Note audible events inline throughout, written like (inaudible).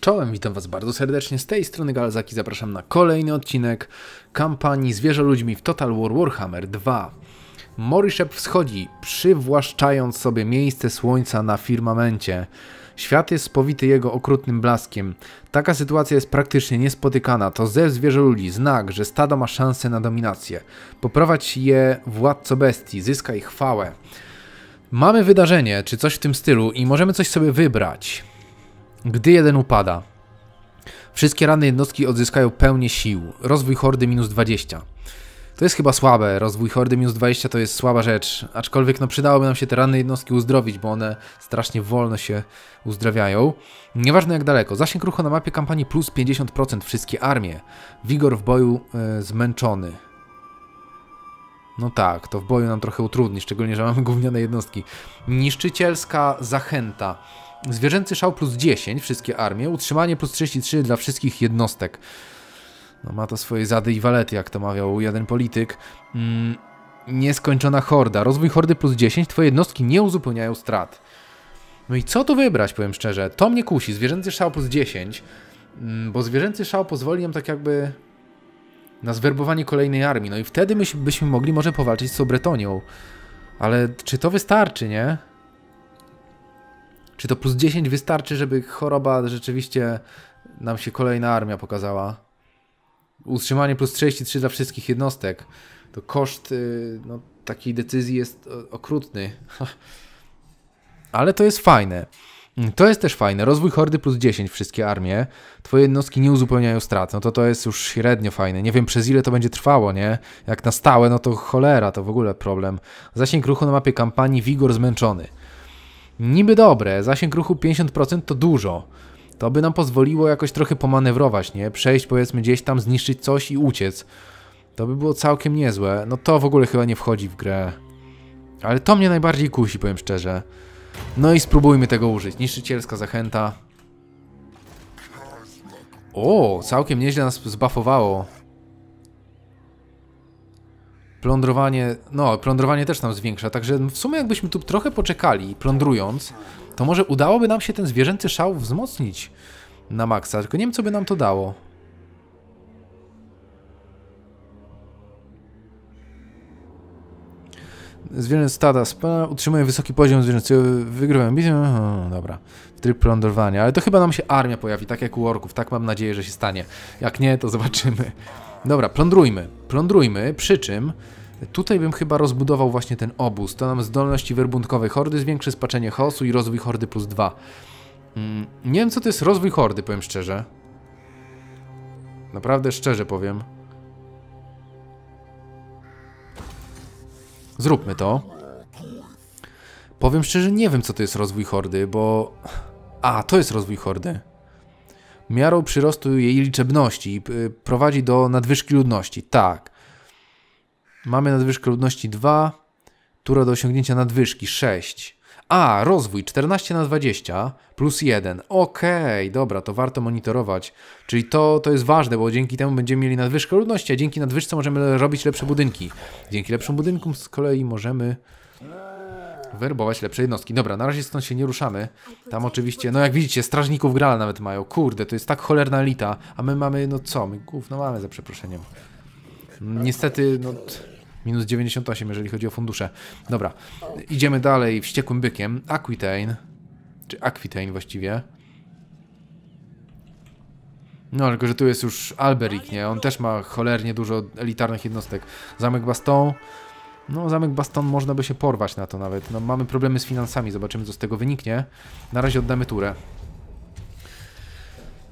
Czołem, witam Was bardzo serdecznie. Z tej strony Galzaki zapraszam na kolejny odcinek kampanii Zwierzę Ludźmi w Total War Warhammer 2. Morishep wschodzi, przywłaszczając sobie miejsce słońca na firmamencie. Świat jest spowity jego okrutnym blaskiem. Taka sytuacja jest praktycznie niespotykana. To ze zwierzę ludzi, znak, że stado ma szansę na dominację. Poprowadź je władco bestii, zyskaj chwałę. Mamy wydarzenie, czy coś w tym stylu i możemy coś sobie wybrać. Gdy jeden upada, wszystkie ranne jednostki odzyskają pełnię sił. Rozwój hordy minus 20. To jest chyba słabe. Rozwój hordy minus 20 to jest słaba rzecz. Aczkolwiek no przydałoby nam się te ranne jednostki uzdrowić, bo one strasznie wolno się uzdrawiają. Nieważne jak daleko. Zasięg ruchu na mapie kampanii plus 50% wszystkie armie. Wigor w boju yy, zmęczony. No tak, to w boju nam trochę utrudni, szczególnie, że mamy gówniane jednostki. Niszczycielska zachęta. Zwierzęcy szał plus 10, wszystkie armie. Utrzymanie plus 33 dla wszystkich jednostek. No ma to swoje zady i walety, jak to mawiał jeden polityk. Mm, nieskończona horda. Rozwój hordy plus 10, twoje jednostki nie uzupełniają strat. No i co tu wybrać, powiem szczerze? To mnie kusi. Zwierzęcy szał plus 10, mm, bo zwierzęcy szał pozwoli nam tak jakby na zwerbowanie kolejnej armii. No i wtedy byśmy mogli może powalczyć z Sobretonią. Ale czy to wystarczy, nie? Czy to plus 10 wystarczy, żeby choroba rzeczywiście nam się kolejna armia pokazała? Utrzymanie plus 33 dla wszystkich jednostek. To koszt y, no, takiej decyzji jest y, okrutny. (laughs) Ale to jest fajne. To jest też fajne. Rozwój hordy plus 10 wszystkie armie. Twoje jednostki nie uzupełniają strat. No to to jest już średnio fajne. Nie wiem przez ile to będzie trwało, nie? Jak na stałe, no to cholera, to w ogóle problem. Zasięg ruchu na mapie kampanii, wigor zmęczony niby dobre, zasięg ruchu 50% to dużo. To by nam pozwoliło jakoś trochę pomanewrować, nie? Przejść powiedzmy gdzieś tam, zniszczyć coś i uciec. To by było całkiem niezłe. No to w ogóle chyba nie wchodzi w grę. Ale to mnie najbardziej kusi, powiem szczerze. No i spróbujmy tego użyć. Niszczycielska zachęta. O, całkiem nieźle nas zbafowało. Plądrowanie, no, plądrowanie też nam zwiększa, także w sumie jakbyśmy tu trochę poczekali, plądrując, to może udałoby nam się ten zwierzęcy szał wzmocnić na maksa, tylko nie wiem, co by nam to dało. Zwierzęt stada spa, utrzymuje wysoki poziom zwierzęcy, Wygrywam, bitwę, dobra. Tryb plądrowania, ale to chyba nam się armia pojawi, tak jak u orków, tak mam nadzieję, że się stanie. Jak nie, to zobaczymy. Dobra, plądrujmy, plądrujmy, przy czym tutaj bym chyba rozbudował właśnie ten obóz. To nam zdolności werbunkowej hordy zwiększy spaczenie chaosu i rozwój hordy plus 2. Mm, nie wiem co to jest rozwój hordy, powiem szczerze. Naprawdę szczerze powiem. Zróbmy to. Powiem szczerze, nie wiem co to jest rozwój hordy, bo... A, to jest rozwój hordy. Miarą przyrostu jej liczebności prowadzi do nadwyżki ludności. Tak. Mamy nadwyżkę ludności 2, Tura do osiągnięcia nadwyżki 6. A, rozwój 14 na 20 plus 1. Okej, okay, dobra, to warto monitorować. Czyli to, to jest ważne, bo dzięki temu będziemy mieli nadwyżkę ludności, a dzięki nadwyżce możemy robić lepsze budynki. Dzięki lepszym budynkom z kolei możemy werbować lepsze jednostki. Dobra, na razie stąd się nie ruszamy. Tam oczywiście, no jak widzicie, strażników Graal nawet mają. Kurde, to jest tak cholerna lita, a my mamy, no co, my gówno mamy za przeproszeniem. Niestety, no... Minus 98, jeżeli chodzi o fundusze. Dobra, idziemy dalej wściekłym bykiem. Aquitaine, czy Aquitaine właściwie. No, tylko że tu jest już Alberic, nie? On też ma cholernie dużo elitarnych jednostek. Zamek Baston. No, zamek Baston można by się porwać na to nawet. No, mamy problemy z finansami, zobaczymy co z tego wyniknie. Na razie oddamy turę.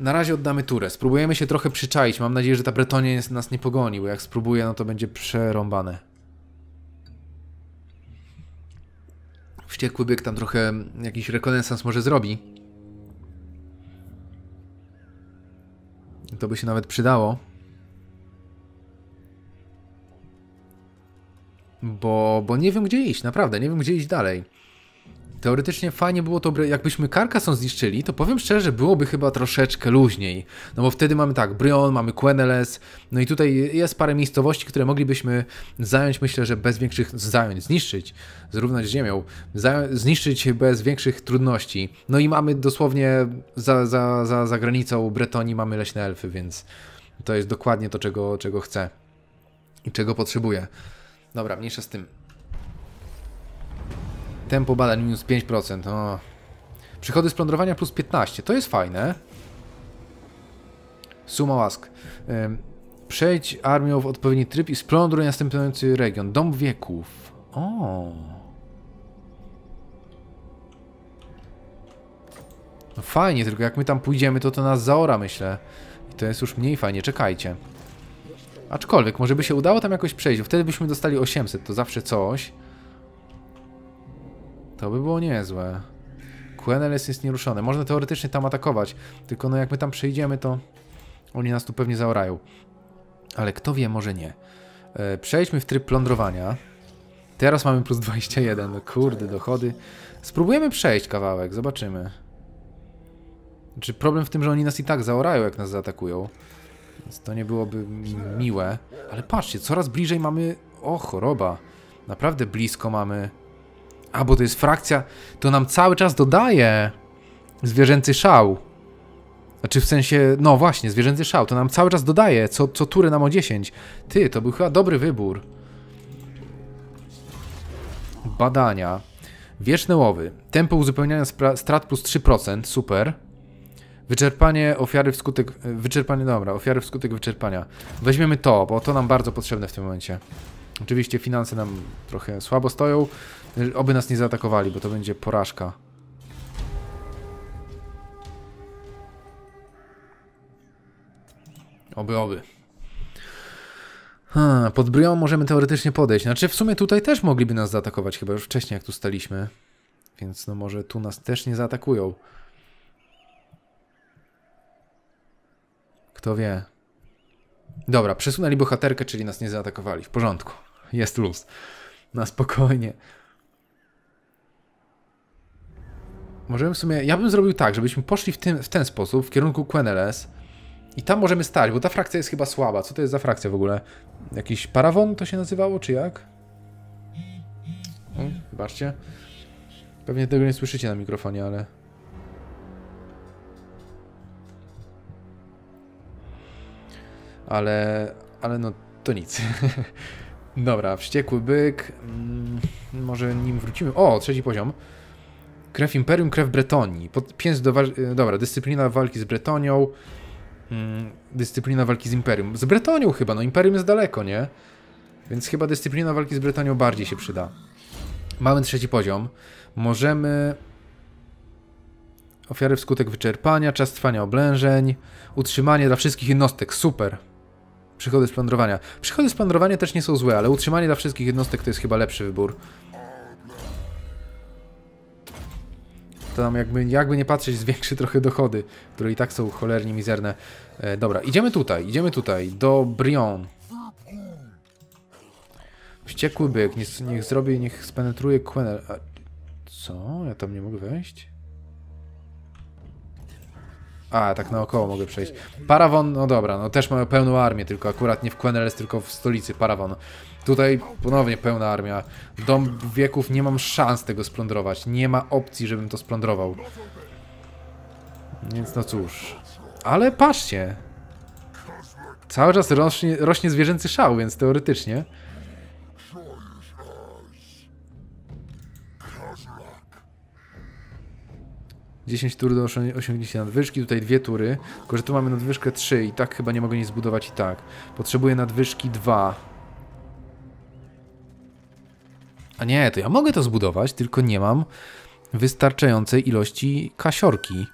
Na razie oddamy turę. Spróbujemy się trochę przyczaić. Mam nadzieję, że ta Bretonia nas nie pogoni, bo jak spróbuje, no to będzie przerąbane. wściekły bieg tam trochę jakiś rekonesans może zrobi. To by się nawet przydało. Bo, bo nie wiem gdzie iść, naprawdę, nie wiem gdzie iść dalej. Teoretycznie fajnie było to, jakbyśmy są zniszczyli, to powiem szczerze, byłoby chyba troszeczkę luźniej. No bo wtedy mamy tak, Brion, mamy Queneles, no i tutaj jest parę miejscowości, które moglibyśmy zająć, myślę, że bez większych zająć, zniszczyć, zrównać z ziemią, zniszczyć bez większych trudności. No i mamy dosłownie za, za, za, za granicą Bretonii mamy leśne elfy, więc to jest dokładnie to, czego, czego chcę i czego potrzebuję. Dobra, mniejsza z tym. Tempo badań minus 5%. O. Przychody z plądrowania plus 15. To jest fajne. Suma łask. Przejdź armią w odpowiedni tryb i splądruj następujący region. Dom wieków. O. No fajnie, tylko jak my tam pójdziemy, to to nas zaora, myślę. I to jest już mniej fajnie, czekajcie. Aczkolwiek, może by się udało tam jakoś przejść, wtedy byśmy dostali 800, to zawsze coś. To by było niezłe. QNLS jest nieruszony. Można teoretycznie tam atakować, tylko no jak my tam przejdziemy, to oni nas tu pewnie zaorają. Ale kto wie, może nie. E, przejdźmy w tryb plądrowania. Teraz mamy plus 21. No kurde, dochody. Spróbujemy przejść kawałek, zobaczymy. Czy znaczy, problem w tym, że oni nas i tak zaorają, jak nas zaatakują. Więc to nie byłoby miłe. Ale patrzcie, coraz bliżej mamy... O, choroba. Naprawdę blisko mamy albo to jest frakcja, to nam cały czas dodaje zwierzęcy szał. Znaczy w sensie, no właśnie, zwierzęcy szał, to nam cały czas dodaje, co, co turę nam o 10. Ty, to był chyba dobry wybór. Badania. Wieczne łowy. Tempo uzupełniania strat plus 3%, super. Wyczerpanie ofiary wskutek... E, wyczerpanie, dobra, ofiary wskutek wyczerpania. Weźmiemy to, bo to nam bardzo potrzebne w tym momencie. Oczywiście finanse nam trochę słabo stoją. Oby nas nie zaatakowali, bo to będzie porażka. Oby, oby. Ha, pod bryją możemy teoretycznie podejść. Znaczy w sumie tutaj też mogliby nas zaatakować, chyba już wcześniej jak tu staliśmy. Więc no może tu nas też nie zaatakują. Kto wie. Dobra, przesunęli bohaterkę, czyli nas nie zaatakowali. W porządku jest luz. Na spokojnie. Możemy w sumie... Ja bym zrobił tak, żebyśmy poszli w, tym, w ten sposób, w kierunku QNLS. I tam możemy stać, bo ta frakcja jest chyba słaba. Co to jest za frakcja w ogóle? Jakiś parawon to się nazywało, czy jak? Zobaczcie. Pewnie tego nie słyszycie na mikrofonie, ale... Ale... Ale no, to nic. (laughs) Dobra, wściekły byk. Mm, może nim wrócimy. O, trzeci poziom. Krew Imperium, krew Bretonii. Pod, pięć do e, Dobra, dyscyplina walki z Bretonią. Mm, dyscyplina walki z Imperium. Z Bretonią chyba, no Imperium jest daleko, nie? Więc chyba dyscyplina walki z Bretonią bardziej się przyda. Mamy trzeci poziom. Możemy... Ofiary wskutek wyczerpania, czas trwania oblężeń, utrzymanie dla wszystkich jednostek, super. Przychody z plądrowania. Przychody z plądrowania też nie są złe, ale utrzymanie dla wszystkich jednostek to jest chyba lepszy wybór. To tam jakby, jakby nie patrzeć zwiększy trochę dochody, które i tak są cholernie mizerne. E, dobra, idziemy tutaj, idziemy tutaj, do Brion. Wściekły byk, niech, niech zrobi, niech spenetruje Quenel. A, co? Ja tam nie mogę wejść? A, tak naokoło mogę przejść. Parawon, no dobra, no też mają pełną armię, tylko akurat nie w Quenelles, tylko w stolicy Parawon. Tutaj ponownie pełna armia. Dom wieków nie mam szans tego splądrować. Nie ma opcji, żebym to splądrował. Więc no cóż. Ale patrzcie. Cały czas rośnie, rośnie zwierzęcy szał, więc teoretycznie 10 tur do osiągnięcia nadwyżki, tutaj dwie tury, tylko że tu mamy nadwyżkę 3 i tak chyba nie mogę nic zbudować i tak. Potrzebuję nadwyżki 2. A nie, to ja mogę to zbudować, tylko nie mam wystarczającej ilości kasiorki.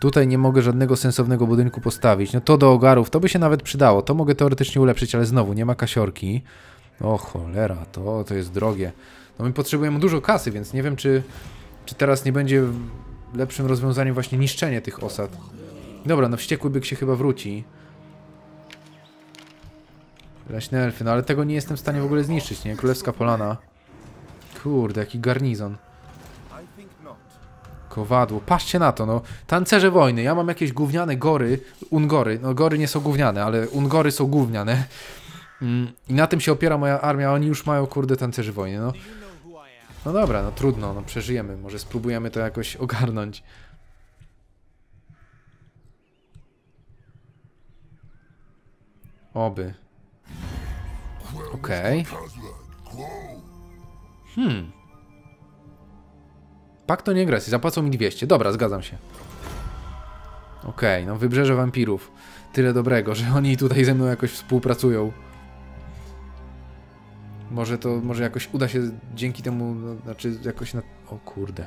Tutaj nie mogę żadnego sensownego budynku postawić. No to do ogarów, to by się nawet przydało. To mogę teoretycznie ulepszyć, ale znowu nie ma kasiorki. O cholera, to, to jest drogie. No my potrzebujemy dużo kasy, więc nie wiem, czy, czy teraz nie będzie lepszym rozwiązaniem właśnie niszczenie tych osad. Dobra, no wściekły byk się chyba wróci. Leśne elfy, no ale tego nie jestem w stanie w ogóle zniszczyć, nie? Królewska Polana. Kurde, jaki garnizon. Kowadło, patrzcie na to, no. Tancerze wojny, ja mam jakieś gówniane gory, ungory, no gory nie są gówniane, ale ungory są gówniane. Mm, I na tym się opiera moja armia, oni już mają, kurde, tancerzy wojny, no. No dobra, no trudno, no przeżyjemy. Może spróbujemy to jakoś ogarnąć. Oby. Okej. Okay. Hmm. Pak to nie i zapłacą mi 200. Dobra, zgadzam się. Okej, okay, no wybrzeże wampirów. Tyle dobrego, że oni tutaj ze mną jakoś współpracują. Może to, może jakoś uda się dzięki temu, no, znaczy jakoś na... O kurde.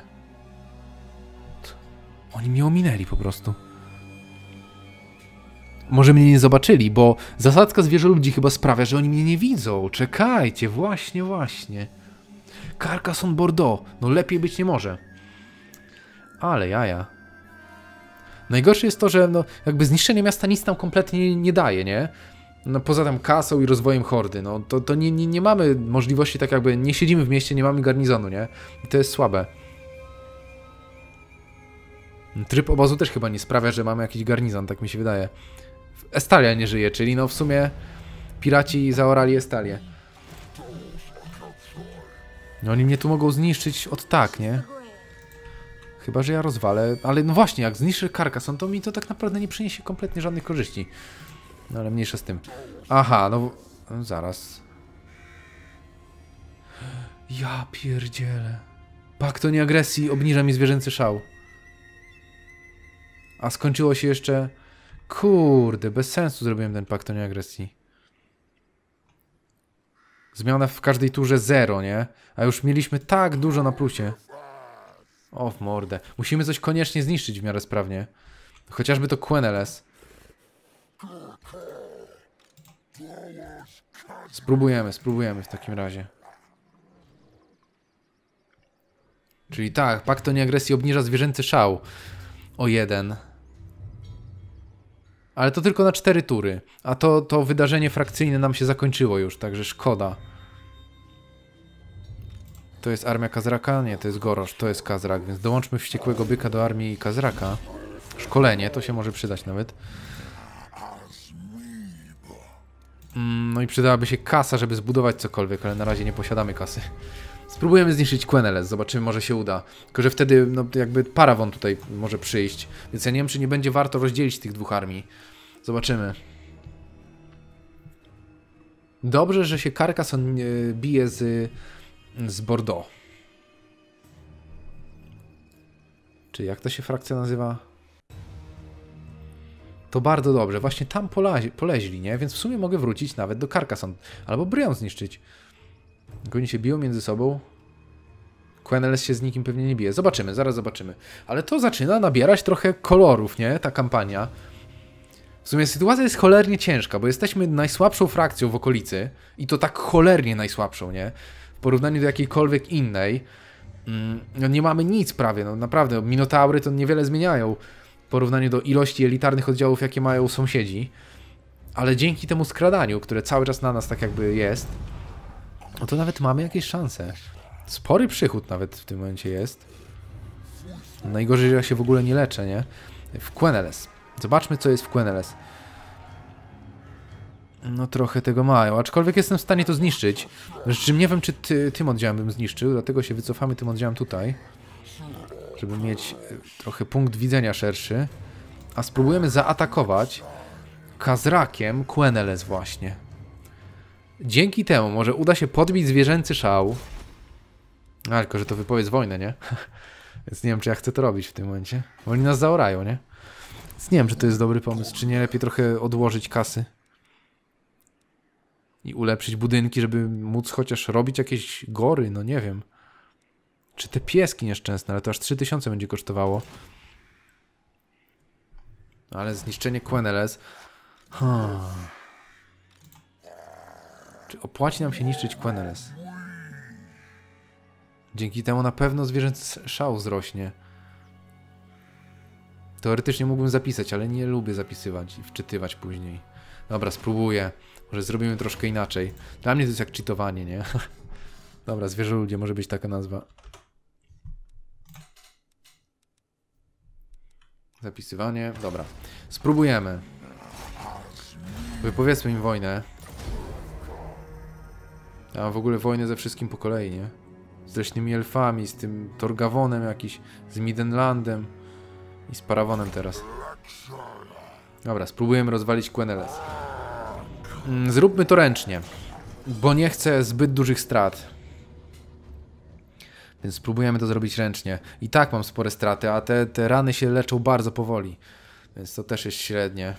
Oni mnie ominęli po prostu. Może mnie nie zobaczyli, bo zasadzka zwierzę ludzi chyba sprawia, że oni mnie nie widzą. Czekajcie, właśnie, właśnie. są Bordeaux. No lepiej być nie może. Ale jaja. Najgorsze jest to, że no, jakby zniszczenie miasta nic nam kompletnie nie daje, nie? no poza tam kasą i rozwojem hordy, no to, to nie, nie, nie mamy możliwości tak jakby, nie siedzimy w mieście, nie mamy garnizonu, nie? I to jest słabe. Tryb obozu też chyba nie sprawia, że mamy jakiś garnizon, tak mi się wydaje. Estalia nie żyje, czyli no w sumie piraci zaorali Estalię. No oni mnie tu mogą zniszczyć od tak, nie? Chyba, że ja rozwalę, ale no właśnie, jak zniszczę Karkason, no to mi to tak naprawdę nie przyniesie kompletnie żadnych korzyści. No ale mniejsze z tym. Aha, no, no zaraz. Ja pierdzielę. to nie nieagresji obniża mi zwierzęcy szał. A skończyło się jeszcze... Kurde, bez sensu zrobiłem ten pakt nie nieagresji. Zmiana w każdej turze zero, nie? A już mieliśmy tak dużo na plusie. O w mordę. Musimy coś koniecznie zniszczyć w miarę sprawnie. Chociażby to QNLS. Spróbujemy, spróbujemy w takim razie. Czyli tak, pakt o nieagresji obniża zwierzęcy szał o jeden. Ale to tylko na cztery tury. A to, to wydarzenie frakcyjne nam się zakończyło już, także szkoda. To jest armia Kazraka? Nie, to jest Gorosz, to jest Kazrak, więc dołączmy wściekłego byka do armii Kazraka. Szkolenie, to się może przydać nawet. Mm, no i przydałaby się kasa, żeby zbudować cokolwiek, ale na razie nie posiadamy kasy. Spróbujemy zniszczyć Queneles, zobaczymy, może się uda. Tylko, że wtedy no, jakby parawon tutaj może przyjść, więc ja nie wiem, czy nie będzie warto rozdzielić tych dwóch armii. Zobaczymy. Dobrze, że się Carcasson e, bije z, z Bordeaux. Czy jak to się frakcja nazywa? to bardzo dobrze. Właśnie tam poleźli, nie? Więc w sumie mogę wrócić nawet do Carcassonne. Albo Brion zniszczyć. Goni się biją między sobą. QNLS się z nikim pewnie nie bije. Zobaczymy, zaraz zobaczymy. Ale to zaczyna nabierać trochę kolorów, nie? Ta kampania. W sumie sytuacja jest cholernie ciężka, bo jesteśmy najsłabszą frakcją w okolicy. I to tak cholernie najsłabszą, nie? W porównaniu do jakiejkolwiek innej. Mm, no nie mamy nic prawie, no naprawdę. Minotaury to niewiele zmieniają w porównaniu do ilości elitarnych oddziałów, jakie mają sąsiedzi. Ale dzięki temu skradaniu, które cały czas na nas tak jakby jest, no to nawet mamy jakieś szanse. Spory przychód nawet w tym momencie jest. Najgorzej, że ja się w ogóle nie leczę, nie? W Quenelles. Zobaczmy, co jest w Quenelles. No trochę tego mają, aczkolwiek jestem w stanie to zniszczyć. Rzeczy nie wiem, czy ty, tym oddziałem bym zniszczył, dlatego się wycofamy tym oddziałem tutaj żeby mieć e, trochę punkt widzenia szerszy. A spróbujemy zaatakować Kazrakiem Queneles właśnie. Dzięki temu może uda się podbić zwierzęcy szał. No, A, tylko, że to wypowiedz wojnę, nie? (laughs) Więc nie wiem, czy ja chcę to robić w tym momencie. Bo oni nas zaorają, nie? Więc nie wiem, czy to jest dobry pomysł, czy nie lepiej trochę odłożyć kasy. I ulepszyć budynki, żeby móc chociaż robić jakieś gory, no nie wiem. Czy te pieski nieszczęsne, ale to aż 3000 będzie kosztowało. No, ale zniszczenie QNLS... Hmm. Czy opłaci nam się niszczyć QNLS? Dzięki temu na pewno zwierzęcy szał zrośnie. Teoretycznie mógłbym zapisać, ale nie lubię zapisywać i wczytywać później. Dobra, spróbuję. Może zrobimy troszkę inaczej. Dla mnie to jest jak czytowanie, nie? (laughs) Dobra, zwierzę ludzie może być taka nazwa. Zapisywanie, dobra. Spróbujemy. Wypowiedzmy im wojnę. A w ogóle wojnę ze wszystkim po kolei, nie? Z leśnymi elfami, z tym Torgawonem jakiś, z Midenlandem i z Parawonem teraz. Dobra, spróbujemy rozwalić Queneles. Mm, zróbmy to ręcznie, bo nie chcę zbyt dużych strat więc spróbujemy to zrobić ręcznie. I tak mam spore straty, a te, te rany się leczą bardzo powoli, więc to też jest średnie.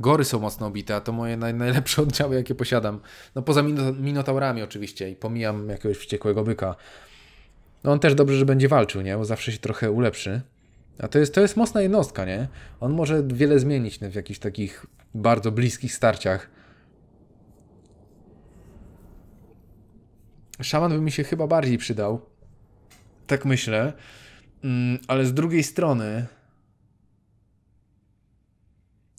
Gory są mocno obite, a to moje naj, najlepsze (laughs) oddziały, jakie posiadam. No poza minotaurami oczywiście i pomijam jakiegoś wściekłego byka. No on też dobrze, że będzie walczył, nie? Bo zawsze się trochę ulepszy. A to jest, to jest mocna jednostka, nie? On może wiele zmienić w jakichś takich bardzo bliskich starciach. szaman by mi się chyba bardziej przydał. Tak myślę. Mm, ale z drugiej strony.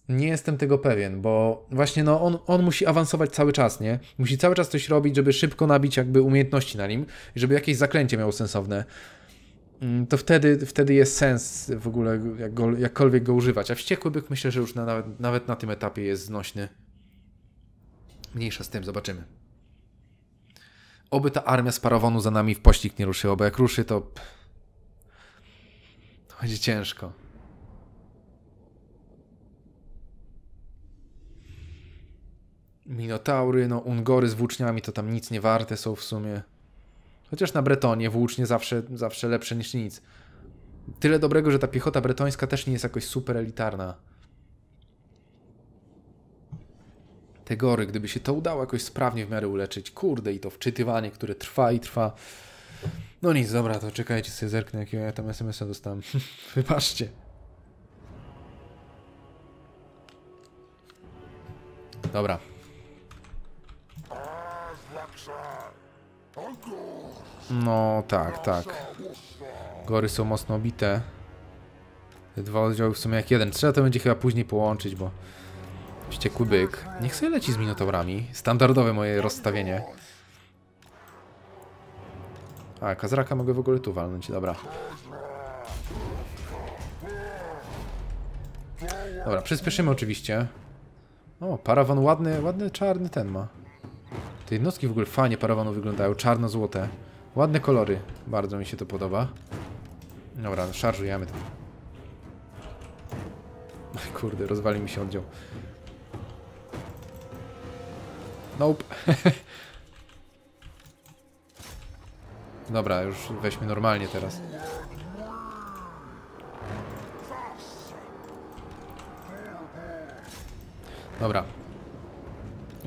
Nie jestem tego pewien, bo właśnie no on, on musi awansować cały czas, nie? Musi cały czas coś robić, żeby szybko nabić jakby umiejętności na nim, żeby jakieś zaklęcie miało sensowne. Mm, to wtedy, wtedy jest sens w ogóle jak go, jakkolwiek go używać. A wściekły byk myślę, że już na, nawet, nawet na tym etapie jest znośny. Mniejsza z tym, zobaczymy. Oby ta armia z parawonu za nami w poślik nie ruszyła, bo jak ruszy, to... to będzie ciężko. Minotaury, no Ungory z włóczniami to tam nic nie warte są w sumie. Chociaż na Bretonie włócznie zawsze, zawsze lepsze niż nic. Tyle dobrego, że ta piechota bretońska też nie jest jakoś super elitarna. te gdyby się to udało jakoś sprawnie w miarę uleczyć, kurde i to wczytywanie, które trwa i trwa. No nic, dobra, to czekajcie sobie zerknę, jakiego ja tam SMS-a dostałem. (laughs) Wybaczcie. Dobra. No tak, tak. Gory są mocno obite. Te dwa oddziały w sumie jak jeden. Trzeba to będzie chyba później połączyć, bo Wściekły byk. Niech sobie leci z minotaurami. Standardowe moje rozstawienie. A, kazraka mogę w ogóle tu walnąć, dobra. Dobra, przyspieszymy oczywiście. O, parawan ładny, ładny czarny ten ma. Te jednostki w ogóle fajnie parawanu wyglądają, czarno-złote. Ładne kolory, bardzo mi się to podoba. Dobra, no, szarżujemy to. (laughs) Kurde, rozwali mi się oddział. Nope. (laughs) Dobra, już weźmy normalnie teraz. Dobra.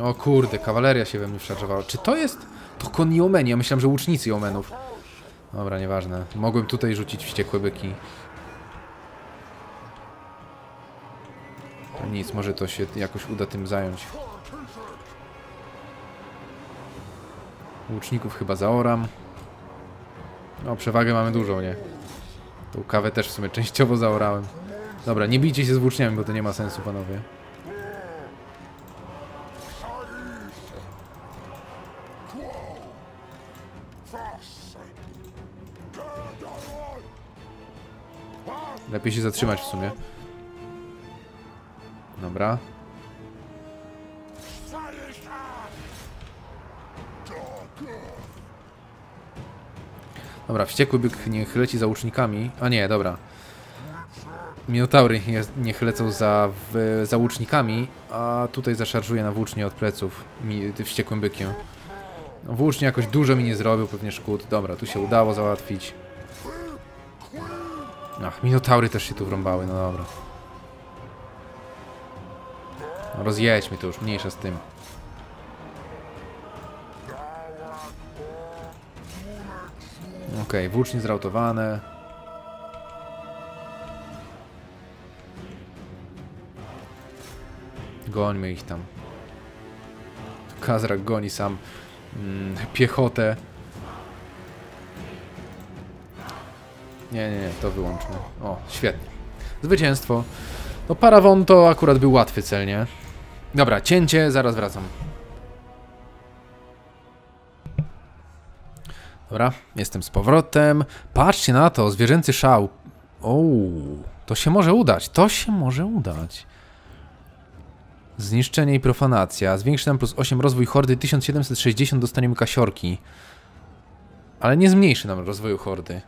O kurde, kawaleria się we mnie wszarżowała. Czy to jest... To koni omeni, ja myślałem, że łucznicy omenów. Dobra, nieważne. Mogłem tutaj rzucić wściekłe byki. To nic, może to się jakoś uda tym zająć. Łuczników chyba zaoram. No, przewagę mamy dużą, nie? Tą kawę też w sumie częściowo zaorałem. Dobra, nie bijcie się z włóczniami, bo to nie ma sensu, panowie. Lepiej się zatrzymać w sumie. Dobra. Dobra, wściekły byk niech leci za łucznikami. A nie, dobra. Minotaury niech lecą za, w, za łucznikami, a tutaj zaszarżuje na włócznie od pleców mi, wściekłym bykiem. Włócznie jakoś dużo mi nie zrobił, pewnie szkód. Dobra, tu się udało załatwić. Ach, minotaury też się tu wrąbały, no dobra. Rozjedźmy to już, mniejsza z tym. Okej, okay, włócznie zrautowane. Gońmy ich tam. Kazrak goni sam mm, piechotę. Nie, nie, nie, to wyłączmy. O, świetnie. Zwycięstwo. No Parawon to akurat był łatwy cel, nie? Dobra, cięcie, zaraz wracam. Dobra, jestem z powrotem. Patrzcie na to, zwierzęcy szał. Ouu, to się może udać, to się może udać. Zniszczenie i profanacja. Zwiększy nam plus 8 rozwój hordy 1760 dostaniemy kasiorki. Ale nie zmniejszy nam rozwoju hordy.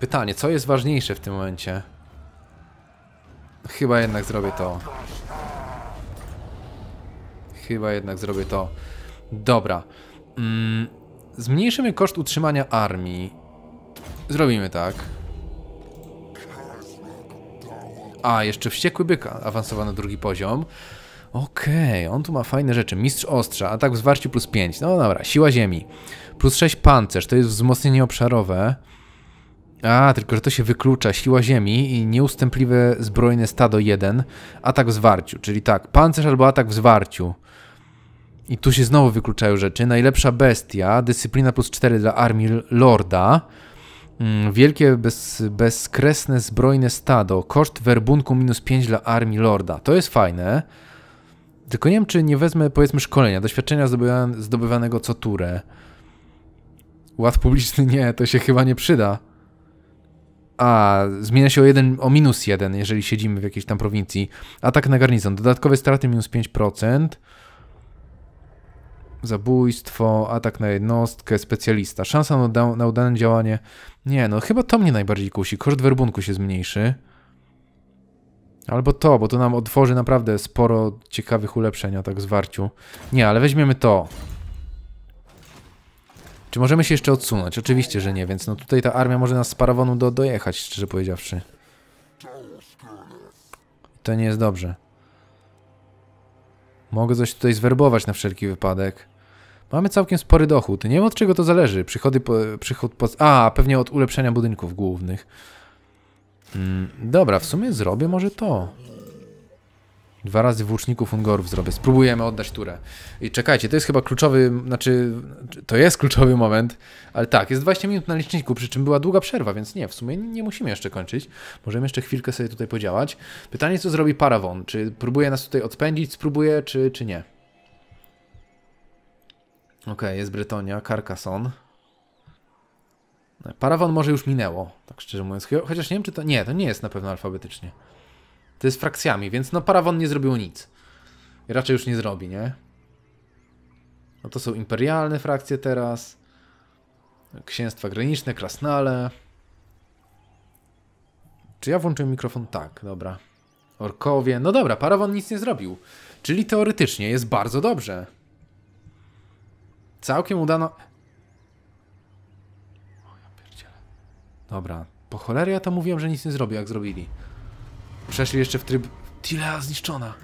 Pytanie, co jest ważniejsze w tym momencie? Chyba jednak zrobię to. Chyba jednak zrobię to. Dobra. Mm, Zmniejszymy koszt utrzymania armii. Zrobimy tak. A, jeszcze wściekły byk awansowany drugi poziom. Okej, okay, on tu ma fajne rzeczy. Mistrz ostrza, atak w zwarciu plus 5. No dobra, siła ziemi. Plus 6 pancerz, to jest wzmocnienie obszarowe. A, tylko że to się wyklucza. Siła ziemi i nieustępliwe zbrojne stado 1. Atak w zwarciu, czyli tak, pancerz albo atak w zwarciu. I tu się znowu wykluczają rzeczy. Najlepsza bestia, dyscyplina plus 4 dla armii lorda. Mm, wielkie, bez, bezkresne, zbrojne stado. Koszt werbunku minus 5 dla armii lorda. To jest fajne. Tylko nie wiem, czy nie wezmę, powiedzmy, szkolenia, doświadczenia zdobywanego co turę. Ład publiczny nie, to się chyba nie przyda. A, zmienia się o, jeden, o minus 1, jeżeli siedzimy w jakiejś tam prowincji. Atak na garnizon. Dodatkowe straty minus 5% zabójstwo, atak na jednostkę, specjalista. Szansa na, uda na udane działanie. Nie, no chyba to mnie najbardziej kusi. Koszt werbunku się zmniejszy. Albo to, bo to nam otworzy naprawdę sporo ciekawych ulepszeń a tak zwarciu. Nie, ale weźmiemy to. Czy możemy się jeszcze odsunąć? Oczywiście, że nie, więc no tutaj ta armia może nas z parawonu do, dojechać, szczerze powiedziawszy. To nie jest dobrze. Mogę coś tutaj zwerbować na wszelki wypadek. Mamy całkiem spory dochód. Nie wiem od czego to zależy. Przychody po, przychód po, A, pewnie od ulepszenia budynków głównych. Mm, dobra, w sumie zrobię może to. Dwa razy włóczników Ungorów zrobię. Spróbujemy oddać turę. I czekajcie, to jest chyba kluczowy, znaczy, to jest kluczowy moment, ale tak, jest 20 minut na liczniku, przy czym była długa przerwa, więc nie, w sumie nie musimy jeszcze kończyć. Możemy jeszcze chwilkę sobie tutaj podziałać. Pytanie, co zrobi Parawon? Czy próbuje nas tutaj odpędzić, spróbuje, czy, czy nie? Okej, okay, jest Brytonia, Carcassonne. Parawon może już minęło, tak szczerze mówiąc. Chociaż nie wiem, czy to... Nie, to nie jest na pewno alfabetycznie. To jest frakcjami, więc no Parawon nie zrobił nic. I raczej już nie zrobi, nie? No to są imperialne frakcje teraz. Księstwa graniczne, krasnale. Czy ja włączyłem mikrofon? Tak, dobra. Orkowie. No dobra, Parawon nic nie zrobił. Czyli teoretycznie jest bardzo dobrze. Całkiem udano... O ja pierdzielę. Dobra, po cholery ja to mówiłem, że nic nie zrobię, jak zrobili. Przeszli jeszcze w tryb... Tilea zniszczona.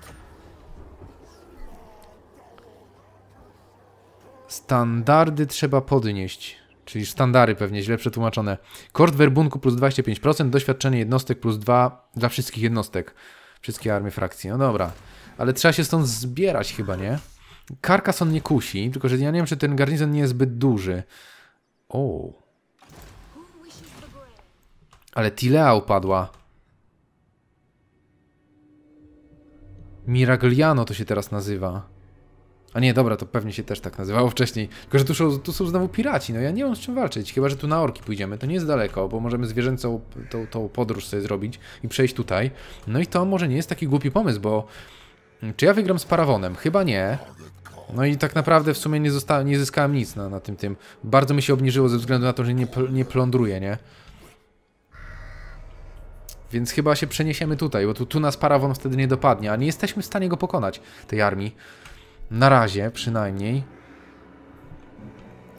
Standardy trzeba podnieść. Czyli standardy, pewnie, źle przetłumaczone. Kord werbunku plus 25%, doświadczenie jednostek plus 2 dla wszystkich jednostek. Wszystkie armie frakcji, no dobra. Ale trzeba się stąd zbierać chyba, nie? Karkason nie kusi, tylko że ja nie wiem, czy ten garnizon nie jest zbyt duży. O. Ale Tilea upadła. Miragliano to się teraz nazywa. A nie, dobra, to pewnie się też tak nazywało wcześniej. Tylko, że tu są, tu są znowu piraci, no ja nie mam z czym walczyć. Chyba, że tu na orki pójdziemy, to nie jest daleko, bo możemy zwierzęcą tą, tą podróż sobie zrobić i przejść tutaj. No i to może nie jest taki głupi pomysł, bo... Mm, czy ja wygram z parawonem? Chyba nie. No i tak naprawdę w sumie nie, zosta- nie zyskałem nic na, na tym tym. Bardzo mi się obniżyło ze względu na to, że nie, pl nie plądruję, nie? Więc chyba się przeniesiemy tutaj, bo tu, tu nas parawon wtedy nie dopadnie, a nie jesteśmy w stanie go pokonać, tej armii. Na razie przynajmniej.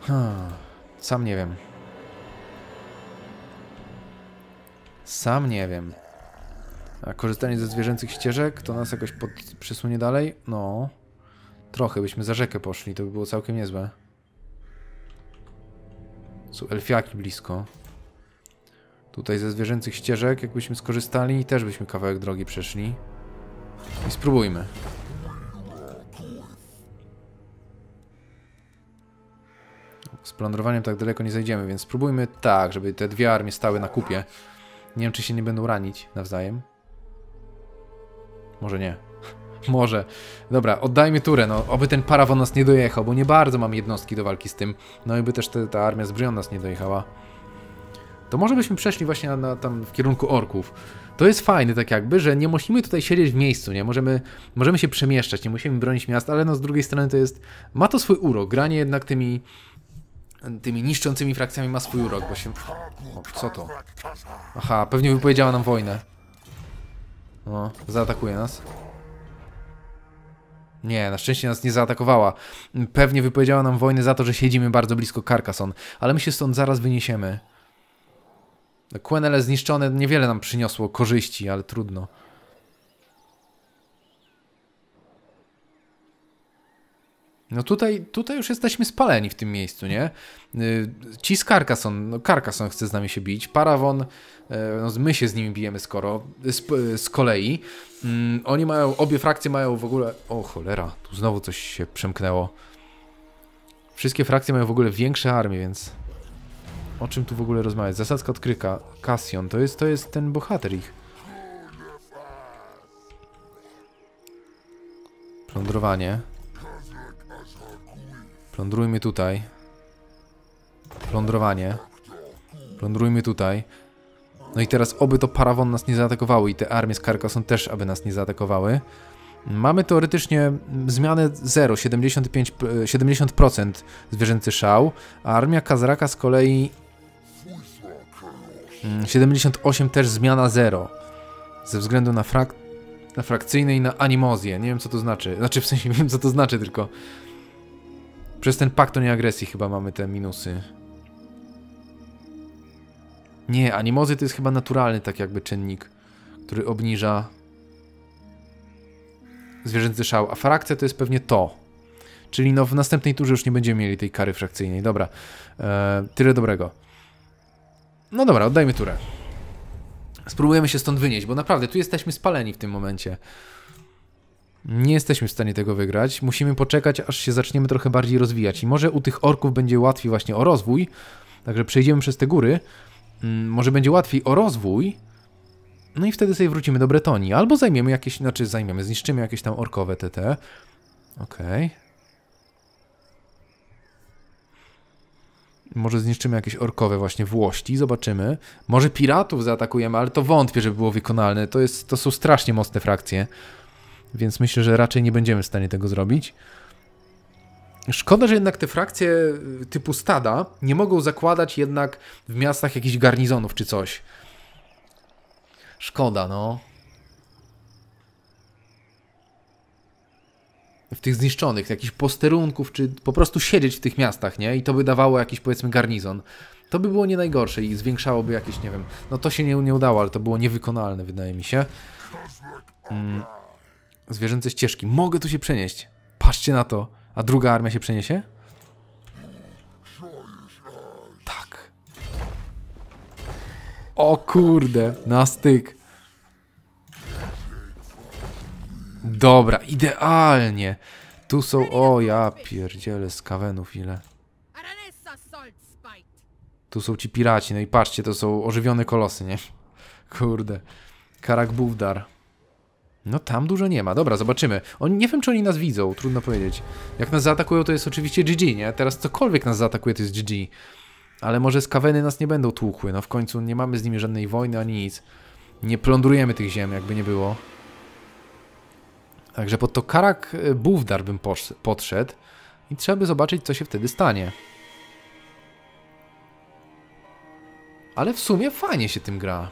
Hmm, sam nie wiem. Sam nie wiem. A korzystanie ze zwierzęcych ścieżek to nas jakoś pod... przesunie dalej? No. Trochę byśmy za rzekę poszli, to by było całkiem niezłe. Są elfiaki blisko. Tutaj ze zwierzęcych ścieżek, jakbyśmy skorzystali, też byśmy kawałek drogi przeszli. I spróbujmy. Z plądrowaniem tak daleko nie zajdziemy, więc spróbujmy tak, żeby te dwie armie stały na kupie. Nie wiem, czy się nie będą ranić nawzajem. Może nie. Może. Dobra, oddajmy turę, no. Oby ten parawon nas nie dojechał, bo nie bardzo mam jednostki do walki z tym. No i by też te, ta armia z Brion nas nie dojechała. To może byśmy przeszli właśnie na, na, tam w kierunku orków. To jest fajne tak jakby, że nie musimy tutaj siedzieć w miejscu, nie? Możemy, możemy się przemieszczać, nie musimy bronić miast, ale no z drugiej strony to jest... Ma to swój urok. Granie jednak tymi tymi niszczącymi frakcjami ma swój urok, bo się... O, co to? Aha, pewnie wypowiedziała nam wojnę. No, zaatakuje nas. Nie, na szczęście nas nie zaatakowała. Pewnie wypowiedziała nam wojnę za to, że siedzimy bardzo blisko Carcasson, ale my się stąd zaraz wyniesiemy. Quenele zniszczone niewiele nam przyniosło korzyści, ale trudno. No tutaj, tutaj już jesteśmy spaleni w tym miejscu, nie? Y, ci z Carcasson, no Carcasson chce z nami się bić, Parawon, y, no my się z nimi bijemy skoro, z, y, z kolei. Mm, oni mają, obie frakcje mają w ogóle... O cholera, tu znowu coś się przemknęło. Wszystkie frakcje mają w ogóle większe armie, więc... O czym tu w ogóle rozmawiać? Zasadzka odkryka, Cassion, to jest, to jest ten bohater ich. Plądrowanie. Plądrujmy tutaj. Plądrowanie. Plądrujmy tutaj. No i teraz oby to parawon nas nie zaatakowały i te armie z są też aby nas nie zaatakowały. Mamy teoretycznie zmianę 0, 75, 70% zwierzęcy szał, a armia Kazraka z kolei 78 mm, też zmiana 0 ze względu na, frak na frakcyjne i na animozję. Nie wiem co to znaczy. Znaczy w sensie wiem co to znaczy tylko przez ten pakt o nieagresji chyba mamy te minusy. Nie, animozy to jest chyba naturalny tak jakby czynnik, który obniża zwierzęcy szał, a frakcja to jest pewnie to. Czyli no w następnej turze już nie będziemy mieli tej kary frakcyjnej. Dobra, eee, tyle dobrego. No dobra, oddajmy turę. Spróbujemy się stąd wynieść, bo naprawdę tu jesteśmy spaleni w tym momencie. Nie jesteśmy w stanie tego wygrać. Musimy poczekać, aż się zaczniemy trochę bardziej rozwijać. I może u tych orków będzie łatwiej właśnie o rozwój. Także przejdziemy przez te góry. Mm, może będzie łatwiej o rozwój. No i wtedy sobie wrócimy do Bretonii. Albo zajmiemy jakieś, znaczy zajmiemy, zniszczymy jakieś tam orkowe TT. Okej. Okay. Może zniszczymy jakieś orkowe właśnie włości, zobaczymy. Może piratów zaatakujemy, ale to wątpię, żeby było wykonalne. To, jest, to są strasznie mocne frakcje. Więc myślę, że raczej nie będziemy w stanie tego zrobić. Szkoda, że jednak te frakcje y, typu stada nie mogą zakładać jednak w miastach jakichś garnizonów czy coś. Szkoda, no. W tych zniszczonych, jakichś posterunków, czy po prostu siedzieć w tych miastach, nie? I to by dawało jakiś, powiedzmy, garnizon. To by było nie najgorsze i zwiększałoby jakieś, nie wiem... No to się nie, nie udało, ale to było niewykonalne, wydaje mi się. Mm zwierzęce ścieżki. Mogę tu się przenieść. Patrzcie na to. A druga armia się przeniesie? Tak. O kurde, na styk. Dobra, idealnie. Tu są... O, ja pierdzielę z kawenów ile. Tu są ci piraci, no i patrzcie, to są ożywione kolosy, nie? Kurde. Karak buwdar. No tam dużo nie ma. Dobra, zobaczymy. On nie wiem, czy oni nas widzą, trudno powiedzieć. Jak nas zaatakują, to jest oczywiście GG, nie? Teraz cokolwiek nas zaatakuje, to jest GG. Ale może skaweny nas nie będą tłukły. No w końcu nie mamy z nimi żadnej wojny ani nic. Nie plądrujemy tych ziem, jakby nie było. Także pod to Karak e, Buwdar bym podszedł. I trzeba by zobaczyć, co się wtedy stanie. Ale w sumie fajnie się tym gra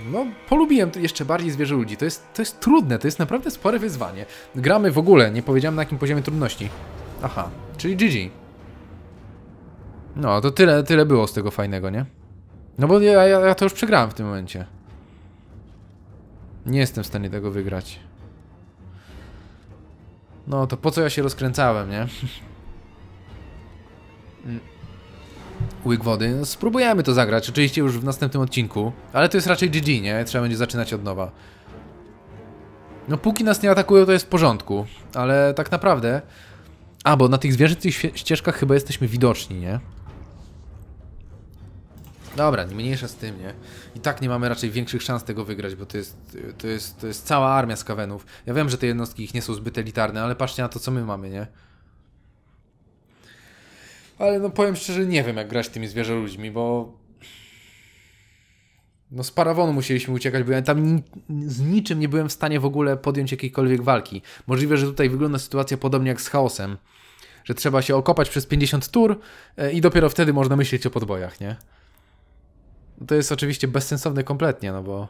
no, polubiłem jeszcze bardziej zwierzę ludzi. To jest, to jest trudne, to jest naprawdę spore wyzwanie. Gramy w ogóle, nie powiedziałem na jakim poziomie trudności. Aha, czyli GG. No, to tyle, tyle było z tego fajnego, nie? No bo ja, ja, ja to już przegrałem w tym momencie. Nie jestem w stanie tego wygrać. No, to po co ja się rozkręcałem, nie? (laughs) Mm łyk wody. No, spróbujemy to zagrać, oczywiście już w następnym odcinku, ale to jest raczej GG, nie? Trzeba będzie zaczynać od nowa. No póki nas nie atakują, to jest w porządku, ale tak naprawdę... A, bo na tych zwierzęcych ścieżkach chyba jesteśmy widoczni, nie? Dobra, mniejsza z tym, nie? I tak nie mamy raczej większych szans tego wygrać, bo to jest, to jest, to jest cała armia skawenów. Ja wiem, że te jednostki ich nie są zbyt elitarne, ale patrzcie na to, co my mamy, nie? Ale no powiem szczerze, nie wiem jak grać tymi zwierzę ludźmi, bo no z parawonu musieliśmy uciekać, bo ja tam ni z niczym nie byłem w stanie w ogóle podjąć jakiejkolwiek walki. Możliwe, że tutaj wygląda sytuacja podobnie jak z chaosem, że trzeba się okopać przez 50 tur e, i dopiero wtedy można myśleć o podbojach, nie? No, to jest oczywiście bezsensowne kompletnie, no bo...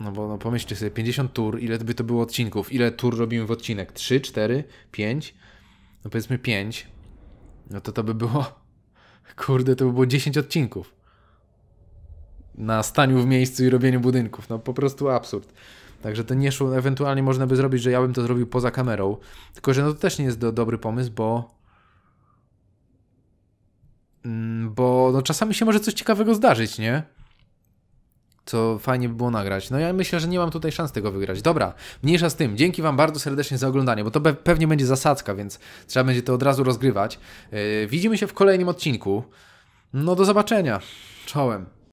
No bo no pomyślcie sobie, 50 tur, ile by to było odcinków? Ile tur robimy w odcinek? 3, 4, 5? no powiedzmy 5, no to to by było, (laughs) kurde, to by było 10 odcinków. Na staniu w miejscu i robieniu budynków. No po prostu absurd. Także to nie szło, ewentualnie można by zrobić, że ja bym to zrobił poza kamerą. Tylko, że no to też nie jest do, dobry pomysł, bo mm, bo no, czasami się może coś ciekawego zdarzyć, nie? to fajnie by było nagrać. No ja myślę, że nie mam tutaj szans tego wygrać. Dobra, mniejsza z tym. Dzięki Wam bardzo serdecznie za oglądanie, bo to pewnie będzie zasadzka, więc trzeba będzie to od razu rozgrywać. Yy, widzimy się w kolejnym odcinku. No do zobaczenia. Czołem.